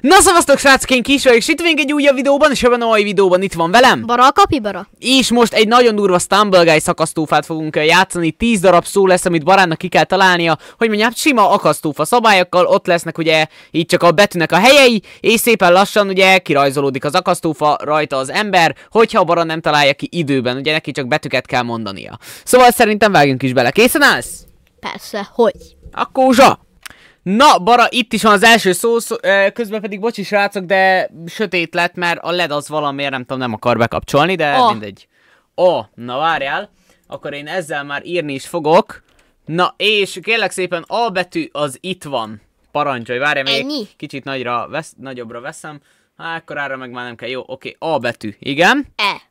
Na szavaztok srácok, én kis vagyok, és itt még egy újabb videóban, és ebben a mai videóban itt van velem. Bara a kapibara. És most egy nagyon durva Stumble Guy szakasztófát fogunk játszani, 10 darab szó lesz, amit Barának ki kell találnia, hogy mondjam, sima akasztófa szabályokkal, ott lesznek ugye így csak a betűnek a helyei, és szépen lassan ugye kirajzolódik az akasztófa, rajta az ember, hogyha a Bara nem találja ki időben, ugye neki csak betűket kell mondania. Szóval szerintem vágjunk is bele, készen állsz? Persze, hogy? Akkor zsa! Na, bara, itt is van az első szó, szó közben pedig bocsi srácok, de sötét lett, mert a LED az valamiért nem tudom, nem akar bekapcsolni, de oh. mindegy. Ó, oh, na várjál, akkor én ezzel már írni is fogok. Na, és kérlek szépen A betű az itt van. Parancsolj, várj még, Ennyi? kicsit nagyra vesz, nagyobbra veszem. Hát, akkor arra meg már nem kell. Jó, oké, okay. A betű, igen. E.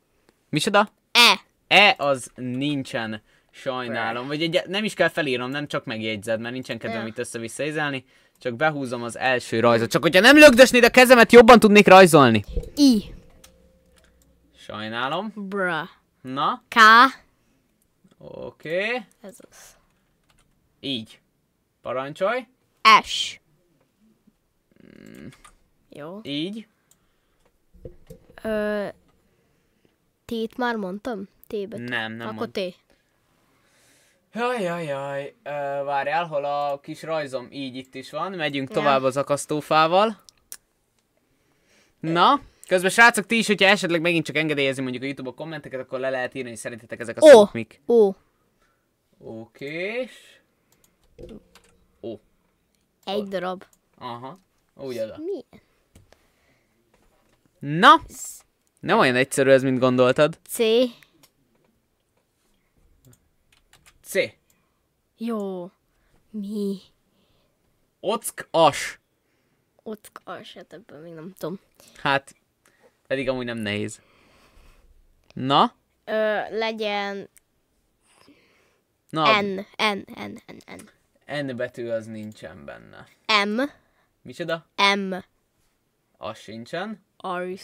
Micsoda? E. E az nincsen. Sajnálom, vagy egy, nem is kell felírnom, nem csak megjegyzed, mert nincsen kedvem ja. itt össze-visszaizálni. Csak behúzom az első rajzot. Csak hogyha nem lögdösnéd a kezemet, jobban tudnék rajzolni. I. Sajnálom. Bra. Na? K. Oké. Okay. Ez az. Így. Parancsolj. S. Mm. Jó. Így. Ö, tét már mondtam? Tébet. Nem, nem Akkor mond... T. Jaj, jaj, jaj. Ö, várjál, hol a kis rajzom? Így itt is van. Megyünk ja. tovább az akasztófával. Na, közben srácok, ti is, hogyha esetleg megint csak engedélyezni mondjuk a YouTube-a kommenteket, akkor le lehet írni, hogy szerintetek ezek a oh. szók mik. Ó. Oh. Okés. Ó. Oh. Egy darab. Aha. Úgy az. Mi? Na? Nem olyan egyszerű ez, mint gondoltad. C. C. Jó. Mi? Ock as. Ock as, hát ebből még nem tudom. Hát, pedig amúgy nem nehéz. Na? Ö, legyen... Na, N, N, N, N, N. N betű az nincsen benne. M. Micsoda? M. Az sincsen.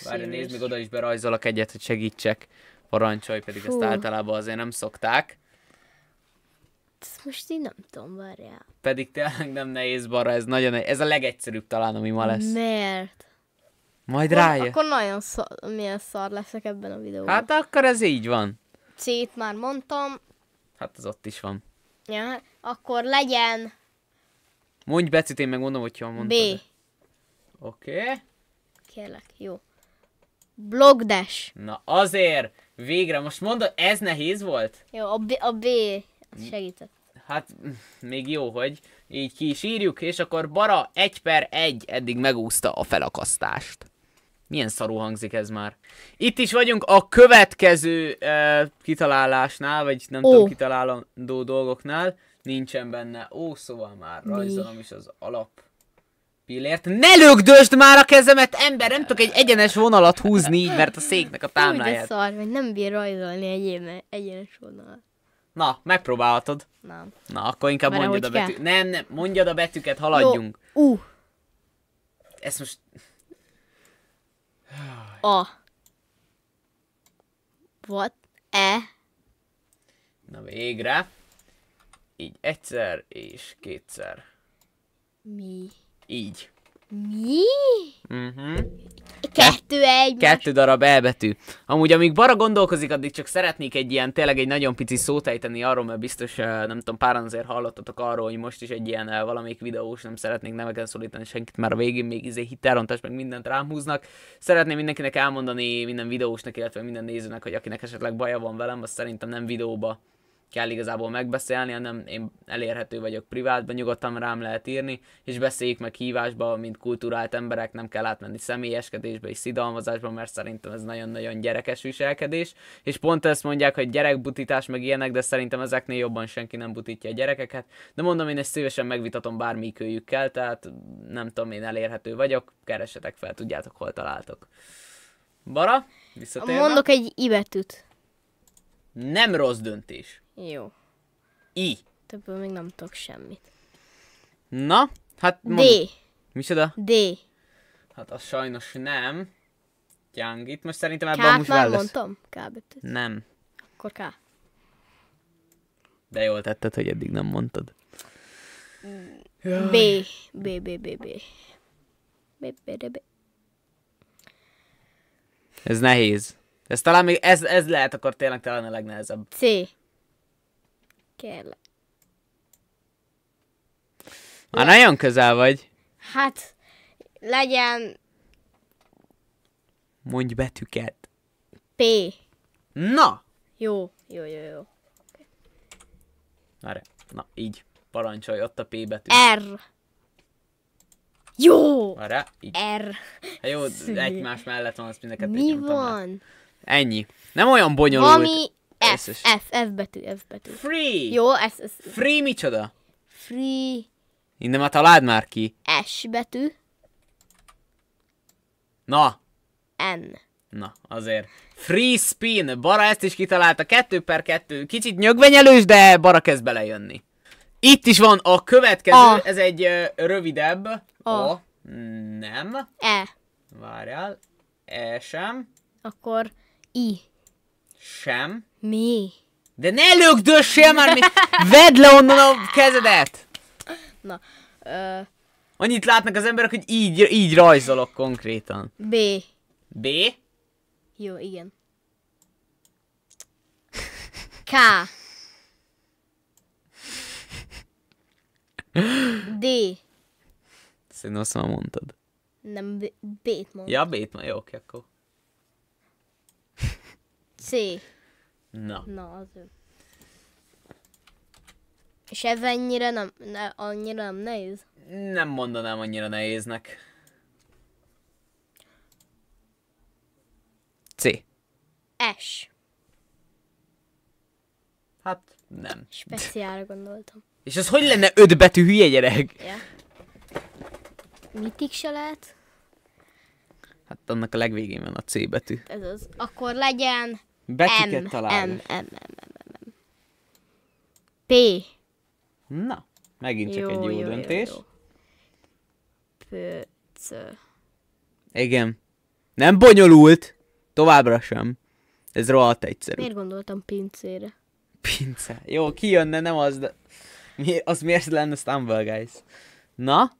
Várj, nézd, még oda is berajzolok egyet, hogy segítsek. Parancsolj, pedig Fú. ezt általában azért nem szokták ezt hát, most így nem tudom, várjál. Pedig tényleg nem nehéz Barra, ez nagyon nehéz. Ez a legegyszerűbb talán, ami ma lesz. Miért? Majd akkor, rájön. Akkor nagyon szar, milyen szar leszek ebben a videóban. Hát akkor ez így van. Cét már mondtam. Hát az ott is van. Ja, akkor legyen... Mondj Becit, én megmondom, hogy jól mondtad. B. Oké. Okay. Kérlek, jó. blogdash, Na azért, végre, most mondod, ez nehéz volt? Jó, a B, a B segített. Hát, még jó, hogy így ki is írjuk, és akkor Bara 1 per 1 eddig megúszta a felakasztást. Milyen szarú hangzik ez már. Itt is vagyunk a következő uh, kitalálásnál, vagy nem Ó. tudom, kitalálandó dolgoknál. Nincsen benne. Ó, szóval már rajzolom is az alap pillért. Ne lögdösd már a kezemet, ember! Nem tudok egy egyenes vonalat húzni így, mert a széknek a támláját. Úgy de szar, hogy nem bír rajzolni egy egyenes vonalat. Na, megpróbálhatod. Nem. Na, akkor inkább Mere mondjad a betűket. Nem, nem, mondjad a betűket, haladjunk. Jó. U. Ezt most... A. What? E. Na végre. Így egyszer és kétszer. Mi? Így. Mi? Mhm. Uh-huh. Kettő egy. Kettő darab elbetű. Amúgy, amíg Bara gondolkozik, addig csak szeretnék egy ilyen, tényleg egy nagyon pici szót ejteni arról, mert biztos, eh, nem tudom, páran azért hallottatok arról, hogy most is egy ilyen eh, valamelyik videós, nem szeretnék neveken szólítani senkit, már a végén még izé hitelrontás, meg mindent rám húznak. Szeretném mindenkinek elmondani, minden videósnak, illetve minden nézőnek, hogy akinek esetleg baja van velem, az szerintem nem videóba kell igazából megbeszélni, hanem én elérhető vagyok privátban, nyugodtan rám lehet írni, és beszéljük meg hívásba, mint kulturált emberek, nem kell átmenni személyeskedésbe és szidalmazásba, mert szerintem ez nagyon-nagyon gyerekes viselkedés, és pont ezt mondják, hogy gyerekbutítás meg ilyenek, de szerintem ezeknél jobban senki nem butítja a gyerekeket, de mondom, én ezt szívesen megvitatom bármikőjükkel, tehát nem tudom, én elérhető vagyok, keresetek fel, tudjátok, hol találtok. Bara, visszatérve. Mondok egy ibetűt. Nem rossz döntés. Jó. I. Többől még nem tudok semmit. Na, hát... D. Mi Micsoda? D. Hát az sajnos nem. Gyang, itt most szerintem ebben most már lesz. mondtam? K betűt. Nem. Akkor K. De jól tetted, hogy eddig nem mondtad. B. B, B, B, B. B, B, B, B. Ez nehéz. Ez talán még, ez, ez lehet akkor tényleg talán a legnehezebb. C. Kérlek. Már nagyon közel vagy. Hát, legyen... Mondj betűket. P. Na! Jó, jó, jó, jó. Már, na így. Parancsolj, ott a P betű. R. Jó! Már, így. R. Ha hát jó, egymás mellett van, azt mindeket Mi van? Ennyi. Nem olyan bonyolult. Ami F, F, F betű, F betű. Free! Jó, ez... ez... Free micsoda? Free... Innen már találd már ki. S betű. Na. N. Na, azért. Free spin. Bara ezt is kitalálta. 2 per 2. Kicsit nyögvenyelős, de Bara kezd belejönni. Itt is van a következő. A. Ez egy uh, rövidebb. A. a. Nem. E. Várjál. E sem. Akkor I. Sem. Mi? De ne lögdössél már, mi... Vedd le onnan a kezedet! Na, ö... Annyit látnak az emberek, hogy így, így rajzolok konkrétan. B. B? Jó, igen. K. D. Szerintem azt már mondtad. Nem, B- t mondtam. Ja, B-t, jó, oké, akkor. C. Na. Na, az ő. És ez ennyire nem, ne, annyira nem nehéz? Nem mondanám annyira nehéznek. C. S. Hát nem. Speciálra gondoltam. És az hogy lenne öt betű hülye gyerek? Ja. Mitig se lehet? Hát annak a legvégén van a C betű. Ez az. Akkor legyen Betűket találni. M, M, M, M, M, M. P. Na, megint csak jó, egy jó, jó döntés. Jó, jó. Igen. Nem bonyolult. Továbbra sem. Ez rohadt egyszerű. Miért gondoltam pincére? Pince. Jó, kijönne, nem az, de... Mi, az miért lenne Stumble Guys? Na?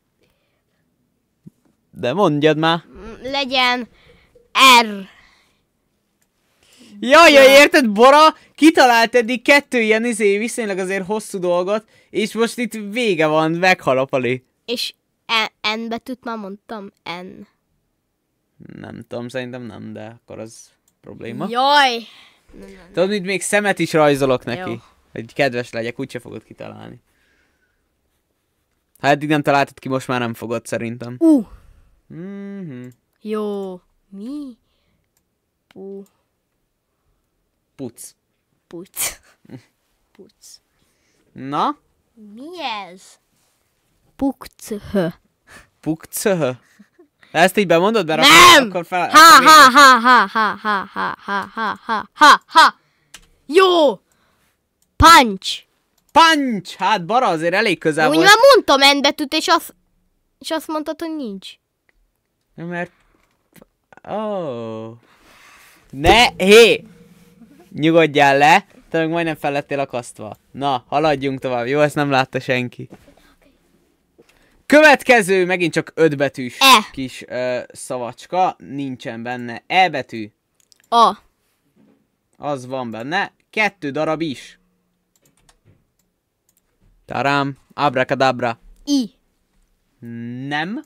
De mondjad már. Mm, legyen R. Jaj, jaj, érted, Bora kitalált eddig kettő ilyen izé, viszonylag azért hosszú dolgot, és most itt vége van, meghal a pali. És e, en, N betűt már mondtam, N. Nem tudom, szerintem nem, de akkor az probléma. Jaj! Tudod, mit még szemet is rajzolok neki. Jó. Hogy kedves legyek, úgyse fogod kitalálni. Ha eddig nem találtad ki, most már nem fogod szerintem. U. Uh. Mm-hmm. Jó. Mi? Pú. Puc. Puc. Puc. Na? Mi ez? Pukchö. Pukchö. Ezt így bemondod, mert Nem! akkor fel... Ha, ha, ha, ha, ha, ha, ha, ha, ha, ha, ha, ha. Jó! Punch! Punch! Hát bara azért elég közel Úgy volt. már mondtam N betűt, és azt, és azt mondtad, hogy nincs. Mert... Oh. Ne, hé! Nyugodjál le, te meg majdnem fel lettél akasztva. Na, haladjunk tovább, jó? Ezt nem látta senki. Következő, megint csak ötbetűs e. kis ö, szavacska, nincsen benne. E betű. A. Az van benne, kettő darab is. Tarám, abrakadabra. I. Nem.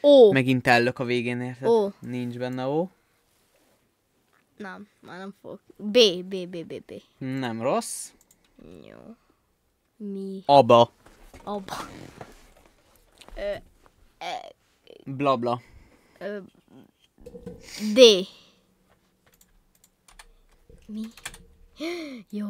O. Megint ellök a végén, érted? O. Nincs benne o. Nem, már nem fog. B, B, B, B, B. Nem rossz. Jó. Mi? Aba. Aba. Blabla. D. Mi? Jó.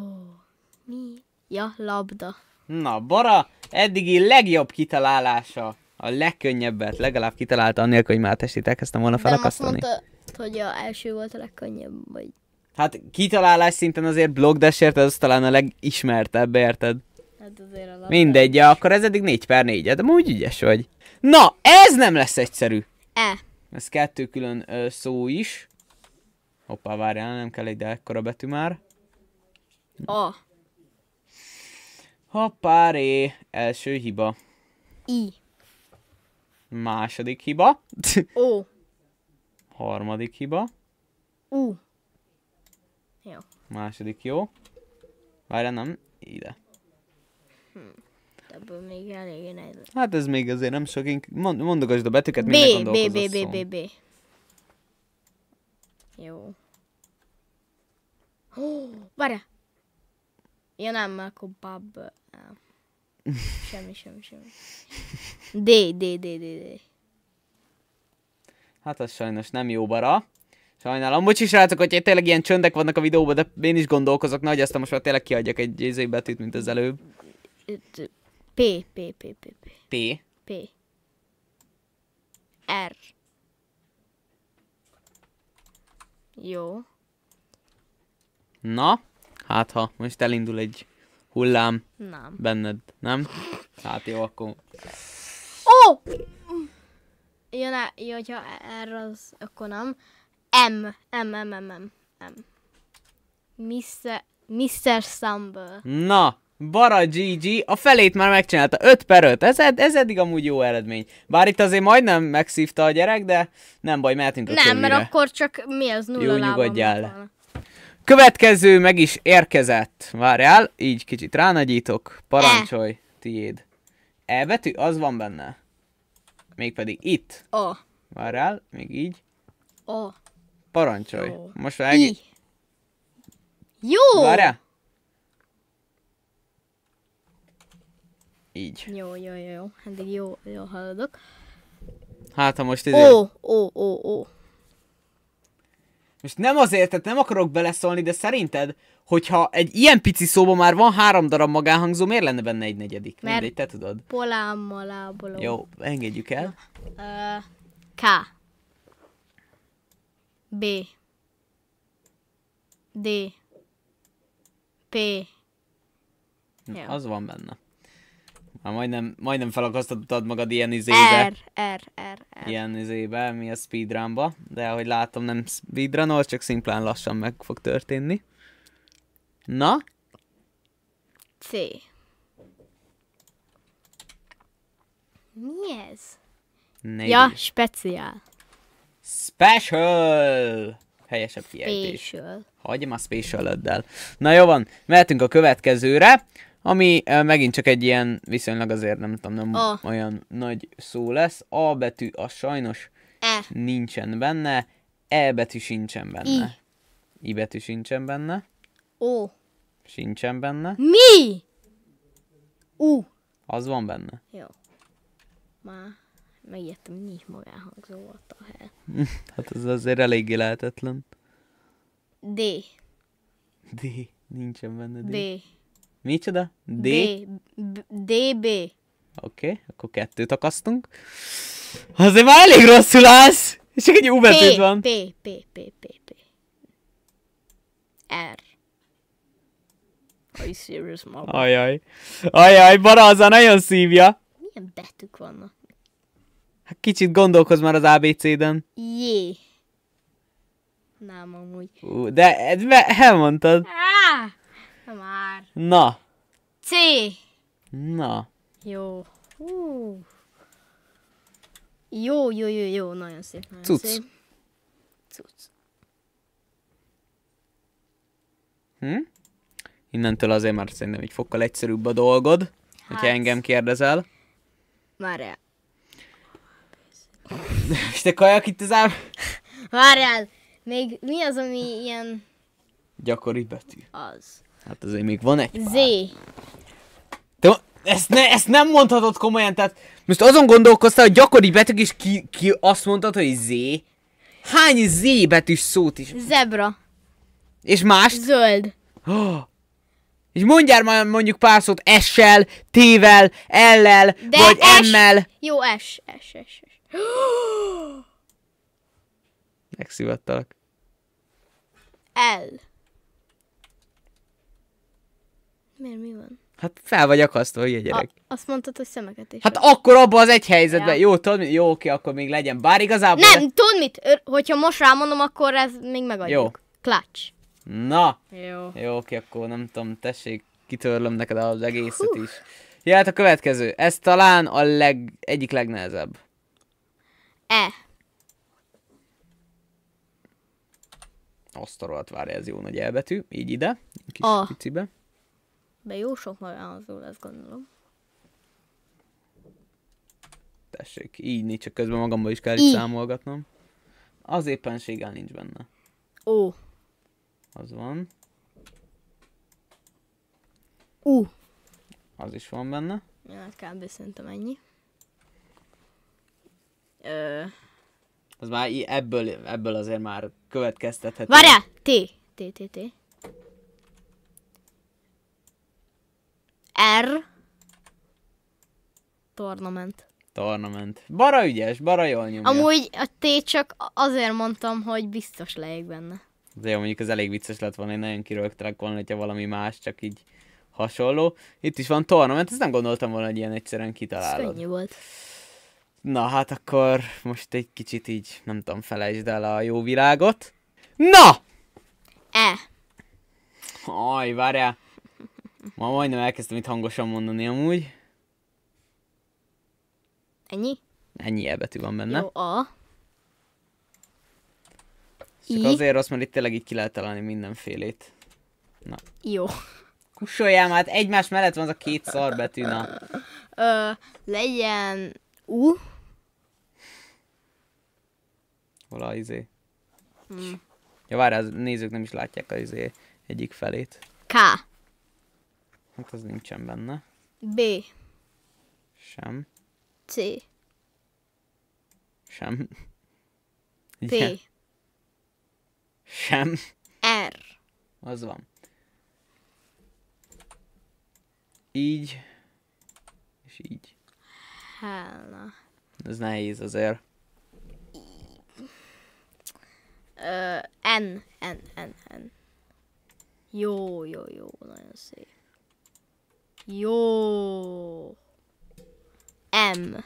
Mi? Ja, labda. Na, Bara, eddigi legjobb kitalálása. A legkönnyebbet legalább kitalálta, anélkül, hogy már testét elkezdtem volna felakasztani. De mondta, hogy a első volt a legkönnyebb, vagy... Hát kitalálás szinten azért blogdesert az talán a legismertebb, érted? Hát azért alapvetően. Mindegy, ja, akkor ez eddig 4 per 4 de úgy ügyes vagy. Na, ez nem lesz egyszerű. E. Ez kettő külön ö, szó is. Hoppá, várjál, nem kell egy, de ekkora betű már. A. ré, első hiba. I. Második hiba. Ó. Harmadik hiba. Ú. Uh. Jó. Második jó. Várjál, nem. Ide. Hm. Ebből még elég nehéz. Hát ez még azért nem sok. Én mondogasd a betűket, B, minek B, B, B, B, B, B. Jó. Oh, várjál. Ja nem, akkor bab... Nem. Semmi, semmi, semmi. D, D, D, D, D. Hát az sajnos nem jó bara. Sajnálom. Bocsi srácok, hogy tényleg ilyen csöndek vannak a videóban, de én is gondolkozok. Nagy ezt most már tényleg kiadjak egy izé betűt, mint az előbb. P, P, P, P, P. P. P. R. Jó. Na, hát ha most elindul egy hullám. Nem. Benned, nem? Hát jó, akkor... Ó! Oh! jön el, hogyha erre az, akkor nem. M, M, M, M, M, M. Mr. Mr. Stumble. Na, Bara GG a felét már megcsinálta, 5 per 5, ez, ed ez eddig amúgy jó eredmény. Bár itt azért majdnem megszívta a gyerek, de nem baj, mehetünk a Nem, mert akkor csak mi az nulla Jó, nyugodjál le. Következő meg is érkezett. Várjál, így kicsit ránagyítok, parancsolj, e. tiéd. E betű? Az van benne. Mégpedig itt. A. Várjál, még így. A. Parancsolj. Jó. Most vágj. I. Jó! Várjál. Így. Jó, jó, jó. Eddig jó, jó haladok. Hát, ha most ide... Izé- ó, ó, ó, ó. Most nem azért, tehát nem akarok beleszólni, de szerinted, hogyha egy ilyen pici szóban már van három darab magánhangzó, miért lenne benne egy negyedik? Mert Mindegy, te tudod. Polám, Jó, engedjük el. Uh, K. B. D. P. Na, Az van benne. Már majdnem, majdnem felakasztottad magad ilyen izébe. R, er, R, er, R, er, R. Ilyen izébe, mi a speedrunba. De ahogy látom, nem az csak szimplán lassan meg fog történni. Na? C. Mi ez? Négy. Ja, speciál. Special! Helyesebb kiejtés. Special. Hagyjam a special öddel. Na jó van, mehetünk a következőre. Ami megint csak egy ilyen, viszonylag azért nem tudom, nem a. olyan nagy szó lesz. A betű a sajnos e. nincsen benne, E betű sincsen benne. I. I betű sincsen benne. O. Sincsen benne. Mi? U. Az van benne. Jó. Már megijedtem, mi magánhangzó volt a hely. hát ez azért eléggé lehetetlen. D. D. Nincsen benne D. D. Micsoda? D? D. B Oké, okay, akkor kettőt akasztunk. Azért már elég rosszul állsz! És csak egy U betűd van. P, P, P, P, P. R. Are you serious, mama? Ajaj. Ajaj, Baraza nagyon szívja. Milyen betűk vannak? Hát kicsit gondolkoz már az ABC-den. Jé. Nem, amúgy. Ú, de, de elmondtad. Ah! Na már. Na. C. Na. Jó. Hú. Jó, jó, jó, jó, nagyon szép, nagyon Cuc. szép. Cuc. Hm? Innentől azért már szerintem egy fokkal egyszerűbb a dolgod, hát. hogyha engem kérdezel. Várjál. És te kajak itt az ám... Várjál, még mi az, ami ilyen... Gyakori betű. Az. Hát azért még van egy pár. Z. Te, ezt, ne, ezt nem mondhatod komolyan, tehát most azon gondolkoztál, hogy gyakori betűk is ki, ki azt mondtad, hogy Z. Hány Z betűs szót is? Zebra. És más? Zöld. Oh. És mondjál már mondjuk pár szót S-sel, T-vel, L-lel, vagy S... M-mel. Jó, S, S, S, S. Megszívattalak. L. Miért mi van? Hát fel vagy akasztva, hogy gyerek. A, azt mondtad, hogy szemeket is. Hát vagy. akkor abban az egy helyzetben. Ja. Jó, tudod Jó, oké, akkor még legyen. Bár igazából... Nem, le... tudod mit? Hogyha most rámondom, akkor ez még megadjuk. Jó. Klács. Na. Jó. Jó, oké, akkor nem tudom, tessék, kitörlöm neked az egészet Hú. is. hát a következő. Ez talán a leg... egyik legnehezebb. E. Asztalat várja, ez jó nagy elbetű. Így ide. Kis a. picibe. De jó sok magánzó lesz, gondolom. Tessék, így nincs, csak közben magamban is kell így. számolgatnom. Az éppenséggel nincs benne. Ó. Az van. Ú. Az is van benne. Ja, hát kb. szerintem ennyi. Ö... Az már ebből, ebből azért már következtethető. Várjál! T. T, T, T. R. Tornament. Tornament. Bara ügyes, bara jól nyomja. Amúgy a T csak azért mondtam, hogy biztos legyek benne. De jó, mondjuk ez elég vicces lett volna, én nagyon kirögtelek volna, hogyha valami más, csak így hasonló. Itt is van tornament, ezt nem gondoltam volna, hogy ilyen egyszerűen kitalálod. Ez volt. Na hát akkor most egy kicsit így, nem tudom, felejtsd el a jó világot. Na! E. Aj, várjál. Ma majdnem elkezdtem itt hangosan mondani amúgy. Ennyi? Ennyi elbetű van benne. Jó, a. Csak I. azért rossz, mert itt tényleg így ki lehet találni mindenfélét. Na. Jó. Kussoljál már, hát egymás mellett van az a két szar betű. na. Ö, legyen U. Hol a izé? Hmm. Ja, várj, az nézők nem is látják az izé egyik felét. K. Hát az nincsen benne. B. Sem. C. Sem. P. Sem. R. Az van. Így. És így. Hella. Ez nehéz azért. Ö, N, N, N, N. Jó, jó, jó, nagyon szép. Jó. M.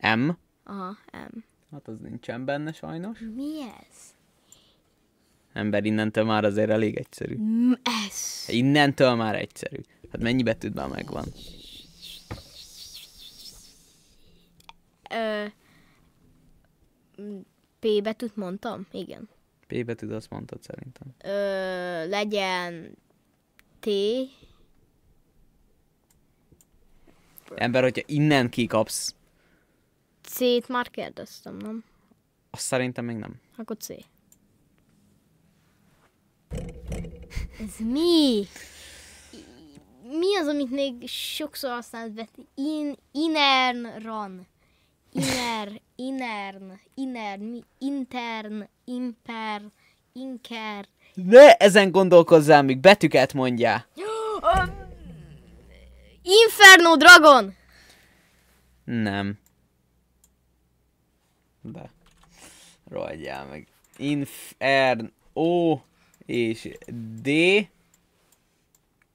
M? Aha, M. Hát az nincsen benne sajnos. Mi ez? Ember, innentől már azért elég egyszerű. Ez. Innentől már egyszerű. Hát mennyi betűd már megvan? Ö, P betűt mondtam? Igen. P betűt azt mondtad szerintem. Ö, legyen T, Ember, hogyha innen kikapsz... C-t már kérdeztem, nem? Azt szerintem még nem. Akkor C. Ez mi? Mi az, amit még sokszor használsz, Beti? In, inern run. Iner, inern, inern, mi? Intern, imper, inker. Ne ezen gondolkozzál, míg betüket mondjál. Inferno Dragon! Nem. De. Rajjál meg. Inferno és D.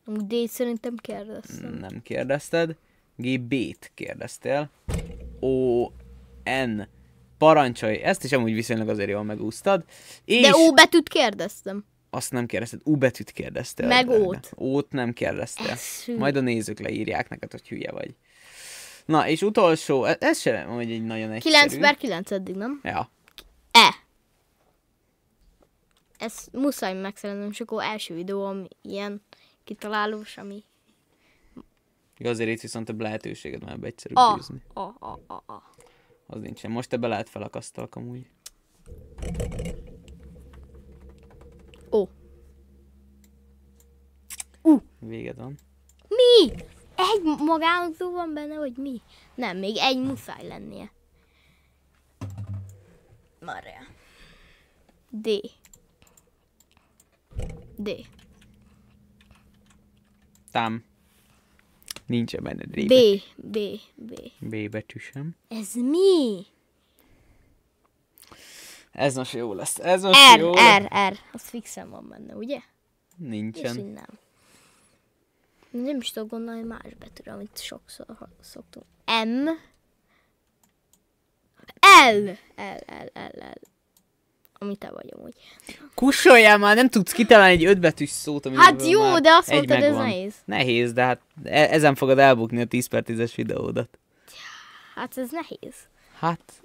Amúgy D-t szerintem kérdeztem. Nem kérdezted. b t kérdeztél. O, N. Parancsolj. Ezt is amúgy viszonylag azért jól megúsztad. És... De O betűt kérdeztem azt nem kérdezted, U betűt kérdezte. Meg ót. Ót nem kérdezte. Eszű. Majd a nézők leírják neked, hogy hülye vagy. Na, és utolsó, e, ez sem hogy egy nagyon egyszerű. 9 per 9 eddig, nem? Ja. E. Ez muszáj megszereznem, és akkor első videóm ilyen kitalálós, ami... Azért itt viszont több lehetőséged már egyszerű a, győzni. A, a, a, a. Az nincsen. Most te lehet felakasztalak amúgy. Ó. ú. Véged van. Mi? Egy magánzó van benne, vagy mi? Nem, még egy muszáj lennie. Marja. D. D. Tám. Nincs benne D. B. B. B. B betű sem. Ez mi? Ez most jó lesz. Ez most R, jó R, lesz. R, az fixen van benne, ugye? Nincsen. És nem. Nem is tudok gondolni más betűre, amit sokszor szoktunk. M. L. L, L, L, L. Ami te vagy amúgy. Kussoljál már, nem tudsz kitalálni egy ötbetűs szót, ami Hát jó, de azt mondtad, ez nehéz. Nehéz, de hát e- ezen fogod elbukni a 10 per 10-es videódat. Hát ez nehéz. Hát,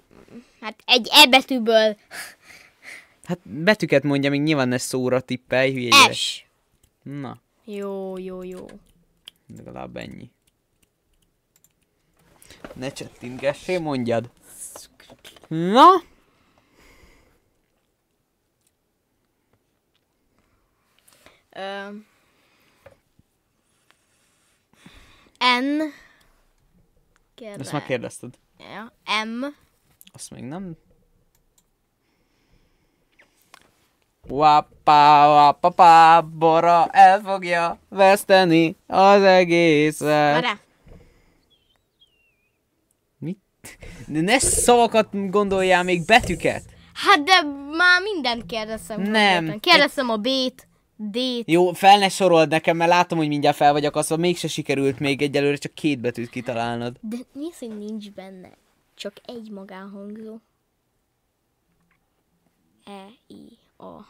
hát egy E betűből. Hát betűket mondja, még nyilván ne szóra tippelj, hülye S. Na. Jó, jó, jó. Legalább ennyi. Ne csettingessé, mondjad. Na? Ö, N. Kérdez. Ezt már kérdezted. Ja. M. Azt még nem... Wapá, wapapá, bora el fogja veszteni az egészet. Mit? De ne szavakat gondoljál, még betűket. Hát de már mindent kérdezem. Nem. Kérdezem a B-t. D-t. Jó, fel ne sorold nekem, mert látom, hogy mindjárt fel vagyok azt mégse sikerült még egyelőre csak két betűt kitalálnod. De mi hogy nincs benne? csak egy magánhangzó. E, I, A.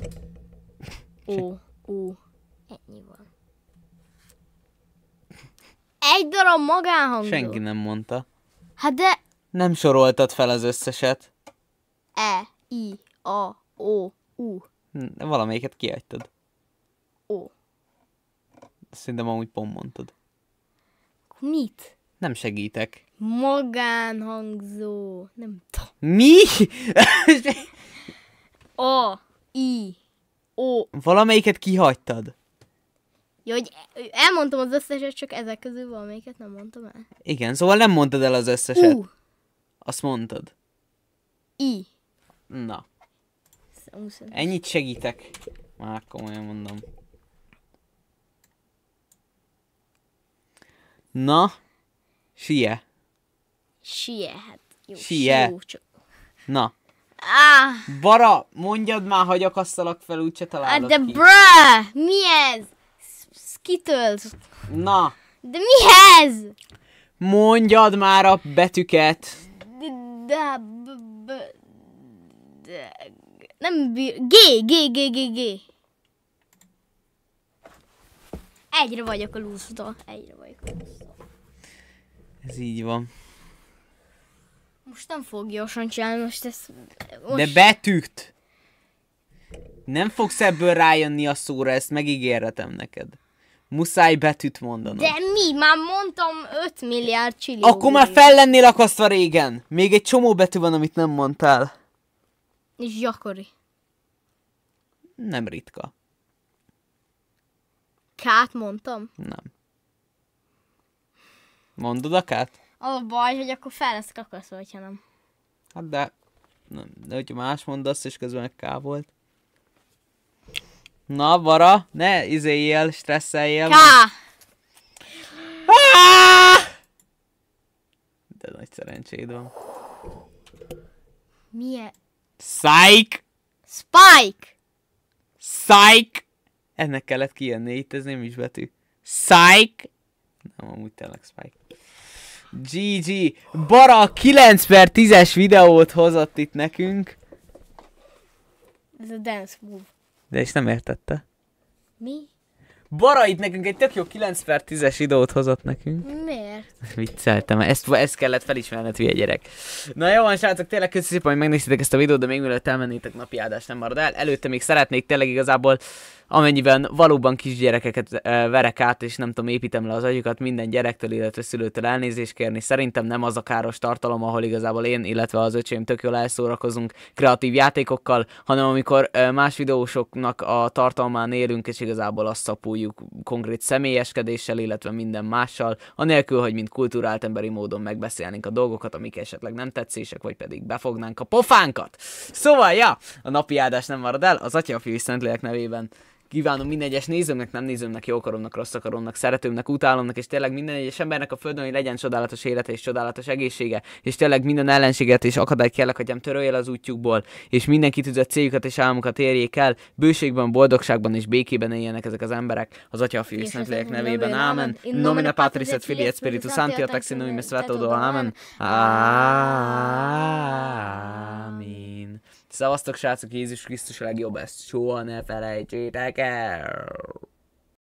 O, U. Ennyi van. Egy darab magánhangzó. Senki nem mondta. Hát de... Nem soroltad fel az összeset. E, I, A, O, U. Hm, valamelyiket kiadtad. O. Szerintem amúgy pont mondtad. Mit? Nem segítek. Magánhangzó. Nem tudom. Mi? A, I, O. Valamelyiket kihagytad. Ja, hogy elmondtam az összeset, csak ezek közül valamelyiket nem mondtam el. Igen, szóval nem mondtad el az összeset. U. Azt mondtad. I. Na. Szóval- Ennyit segítek. Már komolyan mondom. Na, sie. Sie, hát jó. Sie. Jó, csak... Na. Ah. Bara, mondjad már, hogy akasztalak fel, úgyse találod ah, De ki. mi ez? Skittles. Na. De mi ez? Mondjad már a betüket. De, b, b, de, nem G, G, G, G, G. Egyre vagyok a lúztól. Egyre vagyok a lúztól. Ez így van. Most nem fog gyorsan csinálni, most ez... Most... De betűkt! Nem fogsz ebből rájönni a szóra, ezt megígérhetem neked. Muszáj betűt mondanom. De mi? Már mondtam 5 milliárd csillió. Akkor már fel lennél akasztva régen. Még egy csomó betű van, amit nem mondtál. És gyakori. Nem ritka. Kát mondtam? Nem. Mondod a kát? Az a baj, hogy akkor fel lesz kakaszva, hogyha nem. Hát de... Nem, de hogyha más mondasz, és közben meg volt. Na, Vara, ne izéljél, stresszeljél. Ká! Ah! De nagy szerencséd van. Milyen? Psych! Spike! Psych! Ennek kellett kijönni, itt ez nem is betű. Psych! Nem, amúgy tényleg Spike. GG. Bara 9 per 10-es videót hozott itt nekünk. Ez a dance move. De is nem értette. Mi? Bara itt nekünk egy tök jó 9 per 10-es videót hozott nekünk. Miért? Vicceltem, ezt, ezt kellett felismerned, hülye gyerek. Na jó van, srácok, tényleg köszi szépen, hogy megnéztétek ezt a videót, de még mielőtt elmennétek napi áldás nem marad el. Előtte még szeretnék tényleg igazából amennyiben valóban kisgyerekeket e, verek át, és nem tudom, építem le az agyukat minden gyerektől, illetve szülőtől elnézést kérni. Szerintem nem az a káros tartalom, ahol igazából én, illetve az öcsém tök jól elszórakozunk kreatív játékokkal, hanem amikor e, más videósoknak a tartalmán élünk, és igazából azt szapuljuk konkrét személyeskedéssel, illetve minden mással, anélkül, hogy mint kulturált emberi módon megbeszélnénk a dolgokat, amik esetleg nem tetszések, vagy pedig befognánk a pofánkat. Szóval, ja, a napi áldás nem marad el, az Atya, a Fiú, Szentlélek nevében kívánom minden egyes nézőmnek, nem nézőmnek, jó akaromnak, rossz akaromnak, szeretőmnek, utálomnak, és tényleg minden egyes embernek a földön, hogy legyen csodálatos élete és csodálatos egészsége, és tényleg minden ellenséget és akadályt kellek, hogy töröljél az útjukból, és mindenki tudja céljukat és álmukat érjék el, bőségben, boldogságban és békében éljenek ezek az emberek, az Atya, a Fiú és Szentlélek nevében, Ámen. In nomine Patris et Filii et Spiritus Sancti, a ex in nomine Ámen. Ámen. Szevasztok srácok, Jézus Krisztus a legjobb, ezt soha ne felejtsétek el!